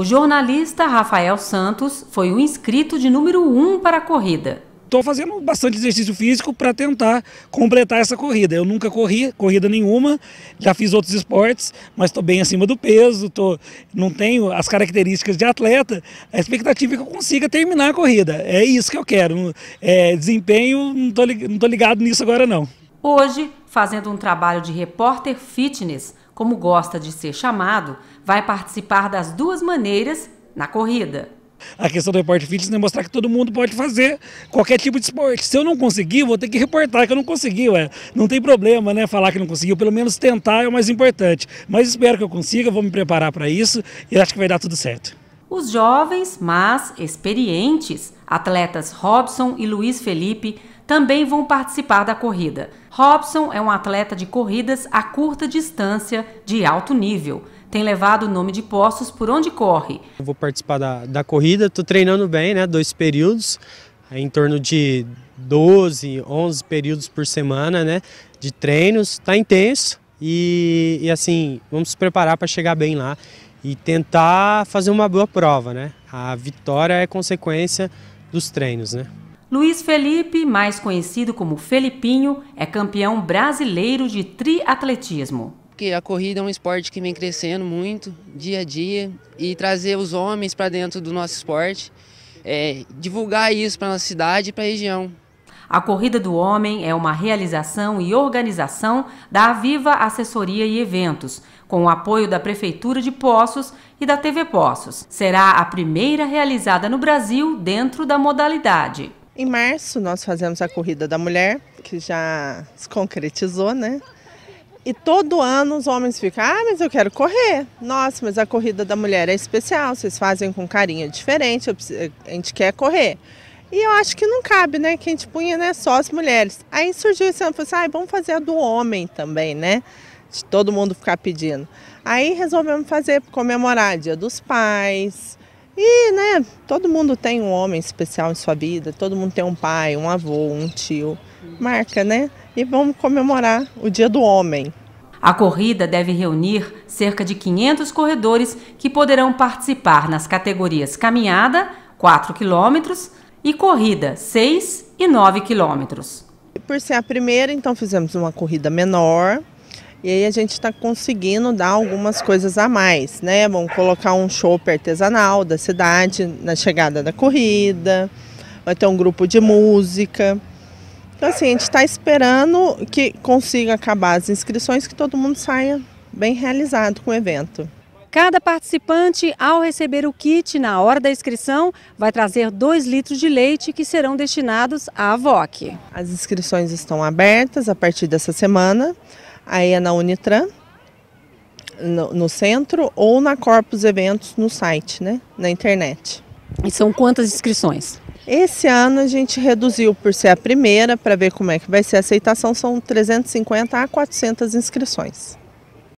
O jornalista Rafael Santos foi o inscrito de número um para a corrida. Estou fazendo bastante exercício físico para tentar completar essa corrida. Eu nunca corri corrida nenhuma, já fiz outros esportes, mas estou bem acima do peso, tô, não tenho as características de atleta. A expectativa é que eu consiga terminar a corrida. É isso que eu quero. É, desempenho, não estou ligado nisso agora não. Hoje, fazendo um trabalho de repórter fitness, como gosta de ser chamado, vai participar das duas maneiras na corrida. A questão do repórter fitness é mostrar que todo mundo pode fazer qualquer tipo de esporte. Se eu não conseguir, vou ter que reportar que eu não consegui, ué. Não tem problema, né? Falar que não conseguiu, pelo menos tentar é o mais importante. Mas espero que eu consiga, vou me preparar para isso e acho que vai dar tudo certo. Os jovens, mas experientes, atletas Robson e Luiz Felipe também vão participar da corrida. Robson é um atleta de corridas a curta distância de alto nível. Tem levado o nome de postos por onde corre. Eu vou participar da, da corrida, estou treinando bem, né? Dois períodos, é em torno de 12, 11 períodos por semana, né? De treinos, está intenso. E, e assim, vamos se preparar para chegar bem lá e tentar fazer uma boa prova, né? A vitória é consequência dos treinos, né? Luiz Felipe, mais conhecido como Felipinho, é campeão brasileiro de triatletismo. A corrida é um esporte que vem crescendo muito dia a dia e trazer os homens para dentro do nosso esporte, é, divulgar isso para a nossa cidade e para a região. A Corrida do Homem é uma realização e organização da Aviva Assessoria e Eventos, com o apoio da Prefeitura de Poços e da TV Poços. Será a primeira realizada no Brasil dentro da modalidade. Em março nós fazemos a corrida da mulher, que já se concretizou, né? E todo ano os homens ficam, ah, mas eu quero correr. Nossa, mas a corrida da mulher é especial, vocês fazem com carinho diferente, a gente quer correr. E eu acho que não cabe, né? Que a gente punha né, só as mulheres. Aí surgiu esse ano, foi, assim, ah, vamos fazer a do homem também, né? De todo mundo ficar pedindo. Aí resolvemos fazer comemorar Dia dos Pais, e, né, todo mundo tem um homem especial em sua vida, todo mundo tem um pai, um avô, um tio. Marca, né? E vamos comemorar o Dia do Homem. A corrida deve reunir cerca de 500 corredores que poderão participar nas categorias caminhada, 4 quilômetros, e corrida, 6 e 9 quilômetros. Por ser a primeira, então fizemos uma corrida menor, e aí a gente está conseguindo dar algumas coisas a mais, né? Vamos colocar um chopp artesanal da cidade na chegada da corrida, vai ter um grupo de música. Então assim, a gente está esperando que consiga acabar as inscrições, que todo mundo saia bem realizado com o evento. Cada participante, ao receber o kit na hora da inscrição, vai trazer 2 litros de leite que serão destinados à AVOC. As inscrições estão abertas a partir dessa semana. Aí é na Unitran, no, no, centro, ou na Corpus Eventos no site, né? Na internet. E são quantas inscrições? Esse ano a gente reduziu por ser a primeira, para ver como é que vai ser a aceitação, são 350 a 400 inscrições.